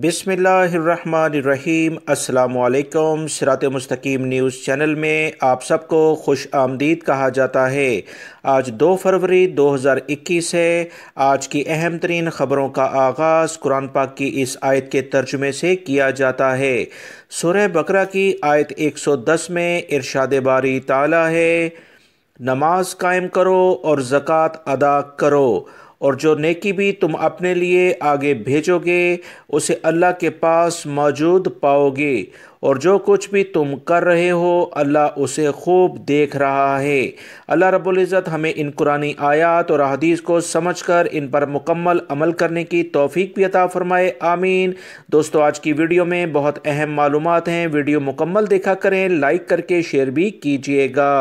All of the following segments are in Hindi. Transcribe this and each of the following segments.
बिसमीम् अल्लाम शरात मस्तकीम न्यूज़ चैनल में आप सबको खुश आमदीद कहा जाता है आज 2 फरवरी 2021 है आज की अहम तरीन ख़बरों का आगाज़ कुरान पाक की इस आयत के तर्जुमे से किया जाता है शुरह बकरा की आयत 110 में इरशाद बारी ताला है नमाज कायम करो और ज़क़़ अदा करो और जो नेकी भी तुम अपने लिए आगे भेजोगे उसे अल्लाह के पास मौजूद पाओगे और जो कुछ भी तुम कर रहे हो अल्लाह उसे खूब देख रहा है अल्लाह रबुल्जत हमें इन कुरानी आयात और अदीस को समझ कर इन पर मुकम्मल अमल करने की तोफ़ी भी अता फ़रमाए आमीन दोस्तों आज की वीडियो में बहुत अहम मालूम हैं वीडियो मुकम्मल देखा करें लाइक करके शेयर भी कीजिएगा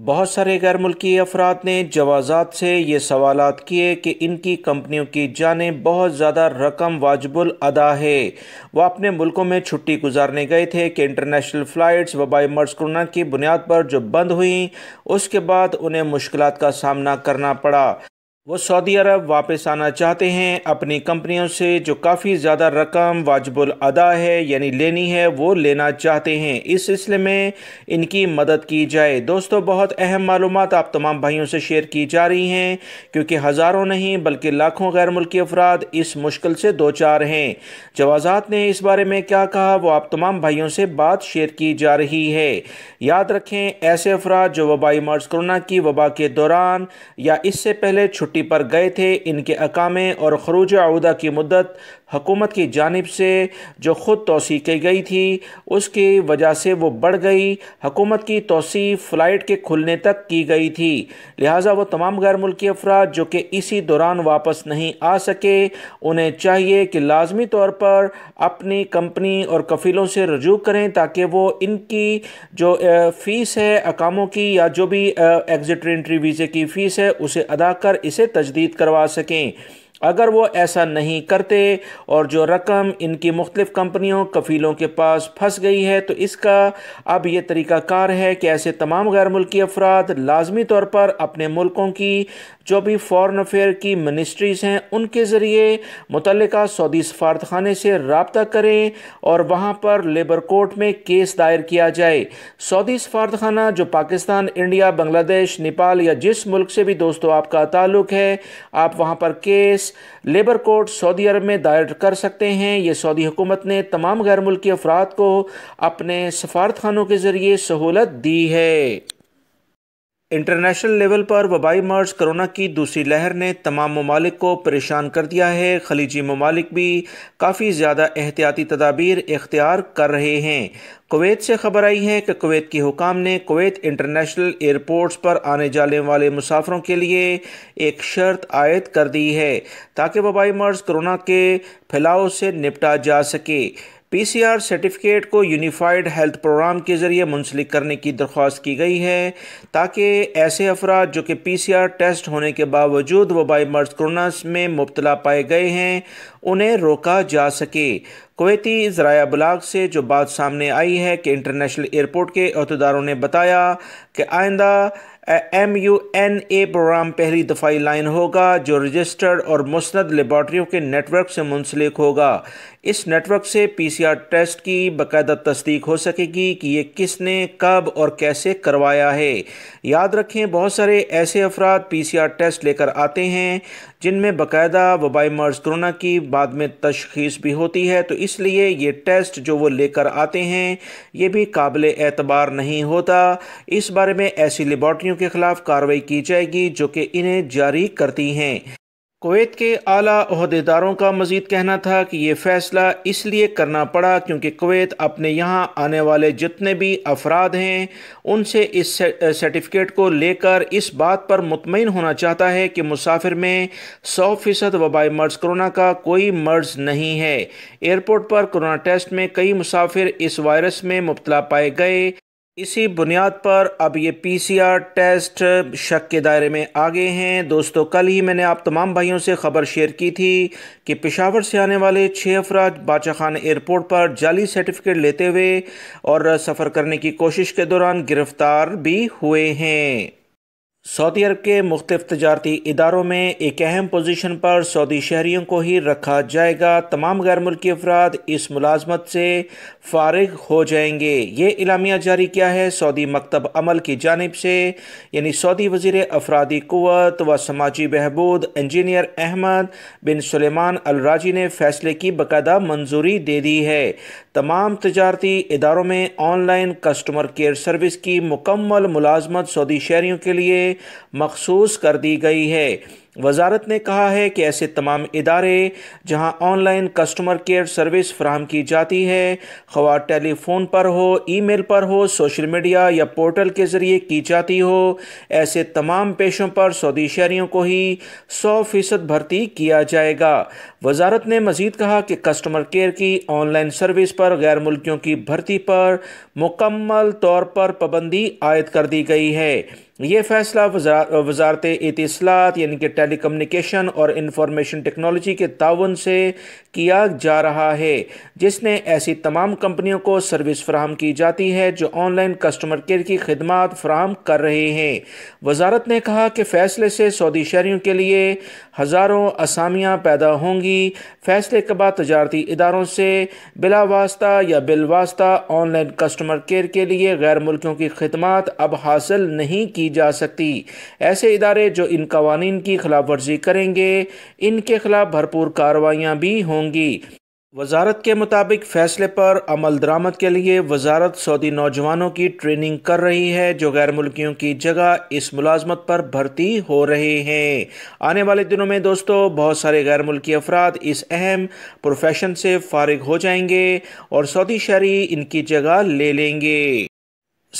बहुत सारे गैर मुल्की अफराद ने जवाजात से ये सवाल किए कि इनकी कंपनियों की जाने बहुत ज़्यादा रकम वाजबुल अदा है वह अपने मुल्कों में छुट्टी गुजारने गए थे कि इंटरनेशनल फ़्लाइट्स वबाई मर्ज कोरोना की बुनियाद पर जो बंद हुई उसके बाद उन्हें मुश्किल का सामना करना पड़ा वो सऊदी अरब वापस आना चाहते हैं अपनी कंपनियों से जो काफ़ी ज़्यादा रकम वाजबुल अदा है यानी लेनी है वो लेना चाहते हैं इस सिलसिले में इनकी मदद की जाए दोस्तों बहुत अहम मालूम आप तमाम भाइयों से शेयर की जा रही हैं क्योंकि हज़ारों नहीं बल्कि लाखों गैर मुल्की अफराद इस मुश्किल से दो चार हैं जवाजात ने इस बारे में क्या कहा वो आप तमाम भाइयों से बात शेयर की जा रही है याद रखें ऐसे अफराद जो वबाई मर्ज कोरोना की वबा के दौरान या इससे पहले छुट्टी छुट्टी पर गए थे इनके अकामे और खरूज अहदा की मदद हुकूमत की जानब से जो ख़ुद तोसी की गई थी उसकी वजह से वो बढ़ गई हकूमत की तोसी फ़्लाइट के खुलने तक की गई थी लिहाजा वो तमाम गैर मुल्की अफराद जो कि इसी दौरान वापस नहीं आ सके उन्हें चाहिए कि लाजमी तौर पर अपनी कंपनी और कफ़ीलों से रजू करें ताकि वो इनकी जो फ़ीस है अकामों की या जो भी एग्जट एंट्री वीज़े की फ़ीस है उसे अदा कर इसे तजदीद करवा सकें अगर वो ऐसा नहीं करते और जो रकम इनकी मुख्तलिफ कंपनियों कफ़ीलों के पास फंस गई है तो इसका अब ये तरीक़ाकार है कि ऐसे तमाम गैर मुल्की अफराद लाजमी तौर पर अपने मुल्कों की जो भी फॉरन अफेयर की मिनिस्ट्रीज़ हैं उनके ज़रिए मुतल सऊदी सफारतखाने से रबता करें और वहाँ पर लेबर कोर्ट में केस दायर किया जाए सऊदी सफारतखाना जो पाकिस्तान इंडिया बांग्लादेश नेपाल या जिस मुल्क से भी दोस्तों आपका ताल्लुक़ है आप वहाँ पर case labour court Saudi Arab में दायर कर सकते हैं ये सऊदी हुकूमत ने तमाम गैर मुल्की अफराद को अपने सफारत खानों के ज़रिए सहूलत दी है इंटरनेशनल लेवल पर वबाई मर्ज कोरोना की दूसरी लहर ने तमाम ममालिक को परेशान कर दिया है खलीजी ममालिक भी काफ़ी ज़्यादा एहतियाती तदाबीर इख्तियार कर रहे हैं कुवैत से खबर आई है कि कुवैत की हुकाम ने कुवैत इंटरनेशनल एयरपोर्ट्स पर आने जाने वाले मुसाफरों के लिए एक शर्त आयद कर दी है ताकि वबाई मर्ज कोरोना के फैलाव से निपटा जा सके पीसीआर सर्टिफिकेट को यूनिफाइड हेल्थ प्रोग्राम के ज़रिए मुंसलिक करने की दरख्वास्त की गई है ताकि ऐसे अफराद जो कि पीसीआर टेस्ट होने के बावजूद वबाई मर्ज कोरोना में मुबतला पाए गए हैं उन्हें रोका जा सके कोवैती जराया ब्लाक से जो बात सामने आई है कि इंटरनेशनल एयरपोर्ट के अहदेदारों ने बताया कि आइंदा M U N A programme पहली दफ़ाई लाइन होगा जो रजिस्टर्ड और मुस्ंद लेबार्ट्रियों के नेटवर्क से मुंसलिक होगा इस नेटवर्क से पीसीआर टेस्ट की बाकायदा तस्दीक हो सकेगी कि ये किसने कब और कैसे करवाया है याद रखें बहुत सारे ऐसे अफराद पीसीआर टेस्ट लेकर आते हैं जिनमें बाकायदा वबाई मर्ज कोरोना की बाद में तशखीस भी होती है तो इसलिए ये टेस्ट जो वो लेकर आते हैं ये भी काबिल एतबार नहीं होता इस बारे में ऐसी लेबॉर्ट्रियों के ख़िलाफ़ कार्रवाई की जाएगी जो कि इन्हें जारी करती हैं कोवैत के आला अहदेदारों का मजीद कहना था कि ये फ़ैसला इसलिए करना पड़ा क्योंकि कोवैत अपने यहाँ आने वाले जितने भी अफराद हैं उनसे इस सर्टिफिकेट को लेकर इस बात पर मुतमिन होना चाहता है कि मुसाफिर में सौ फ़ीसद वबाई मर्ज़ कोरोना का कोई मर्ज़ नहीं है एयरपोर्ट पर कोरोना टेस्ट में कई मुसाफिर इस वायरस में मुबतला पाए गए इसी बुनियाद पर अब ये पीसीआर टेस्ट शक के दायरे में आ गए हैं दोस्तों कल ही मैंने आप तमाम भाइयों से ख़बर शेयर की थी कि पेशावर से आने वाले छः अफराज बाचा खान एयरपोर्ट पर जाली सर्टिफिकेट लेते हुए और सफ़र करने की कोशिश के दौरान गिरफ़्तार भी हुए हैं सऊदी अरब के मुख्तफ तजारती इदारों में एक अहम पोजीशन पर सऊदी शहरीों को ही रखा जाएगा तमाम गैर मुल्की अफराद इस मुलाजमत से फारग हो जाएंगे ये इलामिया जारी किया है सऊदी मकतब अमल की जानब से यानी सऊदी वजीर अफरादी कुत व समाजी बहबूद engineer Ahmed bin Sulaiman Alrajhi ने फैसले की बाकायदा मंजूरी दे दी है तमाम तजारती इदारों में ऑनलाइन कस्टमर केयर सर्विस की मुकम्मल मुलाजमत सऊदी शहरीों के लिए मखसूस कर दी गई है वजारत ने कहा है कि ऐसे तमाम इदारे जहां ऑनलाइन कस्टमर केयर सर्विस फ्राहम की जाती है खबर टेलीफोन पर हो ईमेल पर हो सोशल मीडिया या पोर्टल के ज़रिए की जाती हो ऐसे तमाम पेशों पर सऊदी शहरीों को ही सौ फ़ीसद भर्ती किया जाएगा वजारत ने मज़ीद कहा कि कस्टमर केयर की ऑनलाइन सर्विस पर गैर मुल्कियों की भर्ती पर मुकम्मल तौर पर पाबंदी आयद कर दी गई है ये फैसला वजारत इतिसलात यानी कि टेली कम्युनिकेशन और इंफॉर्मेशन टेक्नोलॉजी के ताउन से किया जा रहा है जिसने ऐसी तमाम कंपनियों को सर्विस फ्राहम की जाती है जो ऑनलाइन कस्टमर केयर की खदमात फ्राहम कर रहे हैं वजारत ने कहा कि फ़ैसले से सऊदी शहरीों के लिए हज़ारों असामियाँ पैदा होंगी फैसले के बाद तजारती इदारों से बिला वास्ता या बिलवास्ता ऑनलाइन कस्टमर केयर के लिए गैर मुल्कों की खदमात अब हासिल नहीं की की जा सकती ऐसे इदारे जो इन कवानीन की खिलाफ वर्जी करेंगे इनके खिलाफ भरपूर कार्रवाइयाँ भी होंगी वजारत के मुताबिक फैसले पर अमल दरामद के लिए वजारत सऊदी नौजवानों की ट्रेनिंग कर रही है जो गैर मुल्कियों की जगह इस मुलाजमत पर भर्ती हो रहे हैं आने वाले दिनों में दोस्तों बहुत सारे गैर मुल्की अफराद इस अहम प्रोफेशन से फारिग हो जाएंगे और सऊदी शहरी इनकी जगह ले लेंगे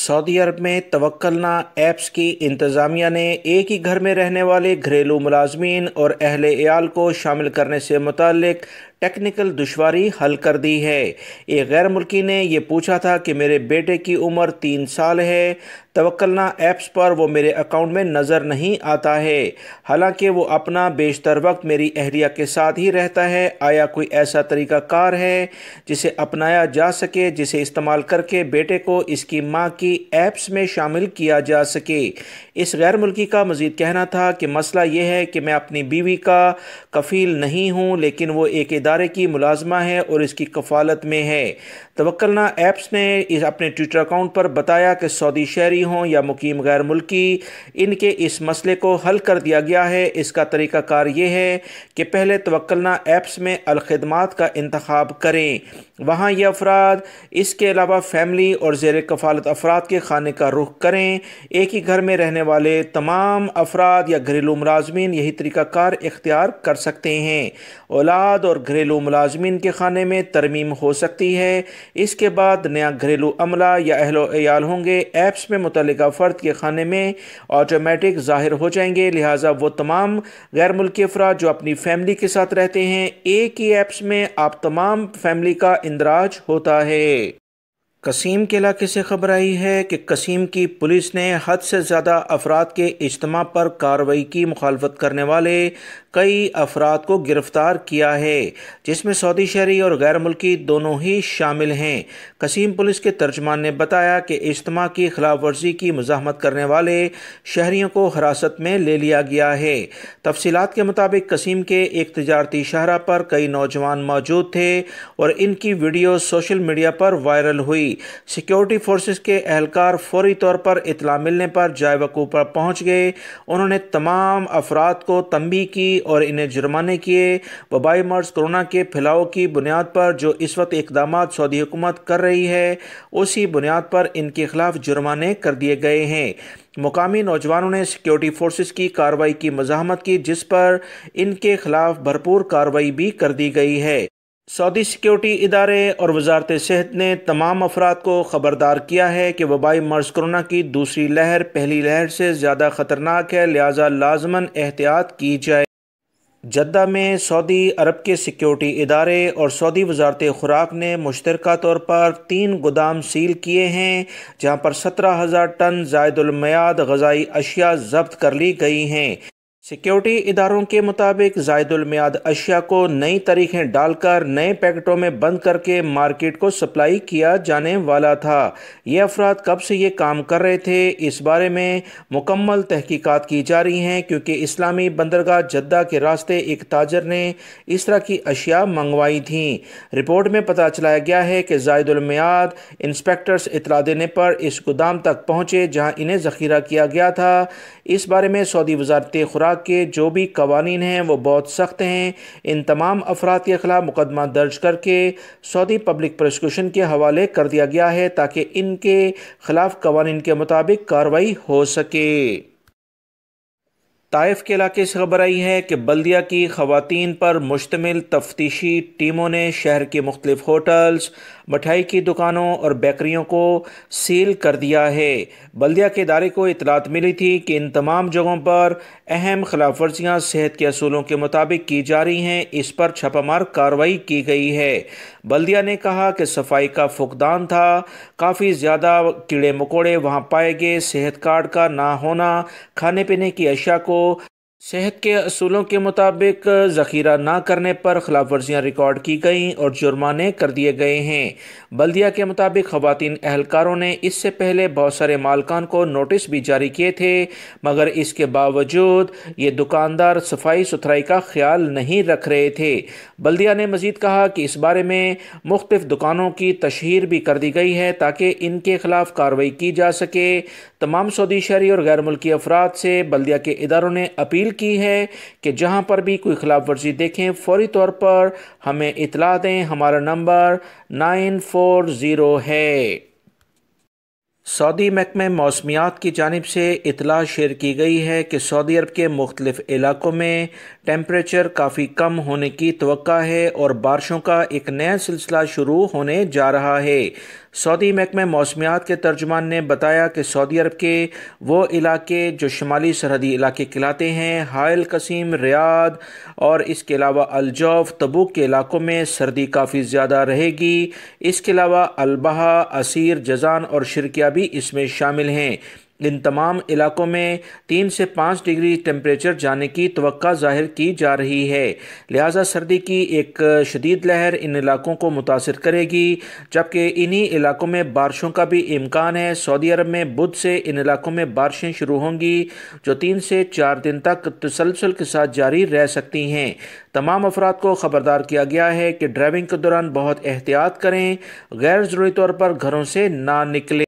सऊदी अरब में तवक्लना ऐप्स की इंतज़ामिया ने एक ही घर में रहने वाले घरेलू मुलाजमीन और अहल याल को शामिल करने से मुतक टेक्निकल दुशारी हल कर दी है एक गैर मुल्की ने यह पूछा था कि मेरे बेटे की उम्र तीन साल है तवक्लना ऐप्स पर वो मेरे अकाउंट में नज़र नहीं आता है हालांकि वो अपना बेशतर वक्त मेरी अहलिया के साथ ही रहता है आया कोई ऐसा तरीका कार है जिसे अपनाया जा सके जिसे इस्तेमाल करके बेटे को इसकी माँ की ऐप्स में शामिल किया जा सके इस गैर मुल्की का मज़ीद कहना था कि मसला यह है कि मैं अपनी बीवी का कफ़ील नहीं हूँ लेकिन वो एक इदारे की मुलाजमा है और इसकी कफालत में है तवक्लना ऐप्स ने इस अपने ट्विटर अकाउंट पर बताया कि सऊदी शहरी हों या मुकीम गैर मुल्की इनके इस मसले को हल कर दिया गया है इसका तरीक़ाकार ये है कि पहले तवक्लना ऐप्स में अलखदमात का इंतखब करें वहाँ ये अफराद इसके अलावा फैमिली और जेर कफ़ालत अफराद के खाने का रुख करें एक ही घर में रहने वाले तमाम अफराद या घरेलू मुलाजमीन यही तरीक़ाकार इख्तियार कर सकते हैं औलाद और घरेलू मुलाजमीन के खाने में तरमीम हो सकती है इसके बाद नया घरेलू अमला या अहलोयाल होंगे ऐप्स में मुतल फ़र्द के खाने में ऑटोमेटिक ज़ाहिर हो जाएंगे लिहाजा वो तमाम गैर मुल्की अफराद जो अपनी फैमिली के साथ रहते हैं एक ही ऐप्स में आप तमाम फैमिली का इंदराज होता है कसीम के इलाके से खबर आई है कि कसीम की पुलिस ने हद से ज़्यादा अफराद के इजतम पर कार्रवाई की मुखालफत करने वाले कई अफराद को गिरफ्तार किया है जिसमें सऊदी शहरी और गैर मुल्की दोनों ही शामिल हैं कसीम पुलिस के तर्जमान ने बताया कि इज्तम की खिलाफ वर्जी की मजामत करने वाले शहरीों को हिरासत में ले लिया गया है तफसीत के मुताबिक कसीम के एक तजारती शहरा पर कई नौजवान मौजूद थे और इनकी वीडियो सोशल मीडिया पर वायरल हुई सिक्योरिटी फोर्स के एहलकार फौरी तौर पर इतला मिलने पर जायवकू पर पहुंच गए उन्होंने तमाम अफराद को तंबी की और इन्हें जुर्माने किए वबाई मर्ज कोरोना के फैलाव की बुनियाद पर जो इस वक्त इकदाम सऊदी हुकूमत कर रही है उसी बुनियाद पर इनके खिलाफ जुर्माने कर दिए गए हैं मुकामी नौजवानों ने सिक्योरिटी फोर्सेस की कार्रवाई की मजामत की जिस पर इनके खिलाफ भरपूर कार्रवाई भी कर दी गई है सऊदी सिक्योरिटी इदारे और वजारत सेहत ने तमाम अफराद को ख़बरदार किया है कि वबाई मर्ज कोरोना की दूसरी लहर पहली लहर से ज़्यादा ख़तरनाक है लिहाजा लाजमन एहतियात की जाए जद्दा में सऊदी अरब के सिक्योरिटी इदारे और सऊदी वजारत खुराक ने मुशतरक तौर पर तीन गोदाम सील किए हैं जहाँ पर सत्रह हज़ार टन जायदुलमयाद गजाई अशिया जब्त कर ली गई हैं सिक्योरिटी इदारों के मुताबिक जायदुलमियाद अशिया को नई तरीकें डालकर नए पैकेटों में बंद करके मार्केट को सप्लाई किया जाने वाला था ये अफराद कब से ये काम कर रहे थे इस बारे में मुकम्मल तहकीकात की जा रही हैं क्योंकि इस्लामी बंदरगाह जद्दा के रास्ते एक ताजर ने इस तरह की अशिया मंगवाई थी रिपोर्ट में पता चलाया गया है कि जायदुलमियाद इंस्पेक्टर्स इतला देने पर इस गोदाम तक पहुँचे जहाँ इन्हें ज़ख़ीरा किया गया था इस बारे में सऊदी वजारत खुरा विभाग के जो भी कवानीन हैं वो बहुत सख्त हैं इन तमाम अफराद के खिलाफ मुकदमा दर्ज करके सऊदी पब्लिक प्रोसिक्यूशन के हवाले कर दिया गया है ताकि इनके खिलाफ कवानीन के मुताबिक कार्रवाई हो सके ताइफ के इलाके से खबर आई है कि बल्दिया की खवतान पर मुश्तमिल तफ्तीशी टीमों ने शहर के मुख्तलिफ होटल्स मिठाई की दुकानों और बेकरियों को सील कर दिया है बल्दिया के इदारे को इतलात मिली थी कि इन तमाम जगहों पर अहम खिलाफ वर्जियाँ सेहत के असूलों के मुताबिक की जा रही हैं इस पर छापामार कार्रवाई की गई है बल्दिया ने कहा कि सफाई का फुकदान था काफ़ी ज़्यादा कीड़े मकोड़े वहाँ पाए गए सेहत कार्ड का ना होना खाने पीने की अशिया को सेहत के असूलों के मुताबिक ज़ख़ीरा ना करने पर खिलाफ वर्जियाँ रिकॉर्ड की गई और जुर्माने कर दिए गए हैं बल्दिया के मुताबिक ख़वान एहलकारों ने इससे पहले बहुत सारे मालकान को नोटिस भी जारी किए थे मगर इसके बावजूद ये दुकानदार सफाई सुथराई का ख्याल नहीं रख रहे थे बल्दिया ने मज़ीद कहा कि इस बारे में मुख्तफ दुकानों की तशहर भी कर दी गई है ताकि इनके खिलाफ कार्रवाई की जा सके तमाम सऊदी शहरी और गैर मुल्की अफराद से बल्दिया के इदारों ने अपील की है कि जहाँ पर भी कोई खिलाफ वर्जी देखें फौरी तौर पर हमें इतला दें हमारा नंबर नाइन फोर ज़ीरो है सऊदी महकमे मौसमियात की जानब से इतला शेयर की गई है कि सऊदी अरब के मुख्तलिफ इलाकों में टेम्परेचर काफ़ी कम होने की तो है और बारिशों का एक नया सिलसिला शुरू होने जा रहा है सऊदी महकमे मौसमियात के तर्जुमान ने बताया कि सऊदी अरब के वो इलाके जो शुमाली सरहदी इलाके कहलाते हैं हायल कसीम रियाद और इसके अलावा अलजौफ तबूक के इलाकों में सर्दी काफ़ी ज़्यादा रहेगी इसके अलावा अलबहा असीर जजान और शिरकिया भी इसमें शामिल हैं इन तमाम इलाकों में तीन से पाँच डिग्री टेम्परेचर जाने की तो जाहिर की जा रही है लिहाजा सर्दी की एक शदीद लहर इन इलाकों को मुतासर करेगी जबकि इन्हीं इलाकों में बारिशों का भी इम्कान है सऊदी अरब में बुध से इन इलाकों में बारिशें शुरू होंगी जो तीन से चार दिन तक तसलसल के साथ जारी रह सकती हैं तमाम अफराद को ख़बरदार किया गया है कि ड्राइविंग के दौरान बहुत एहतियात करें गैर ज़रूरी तौर पर घरों से ना निकलें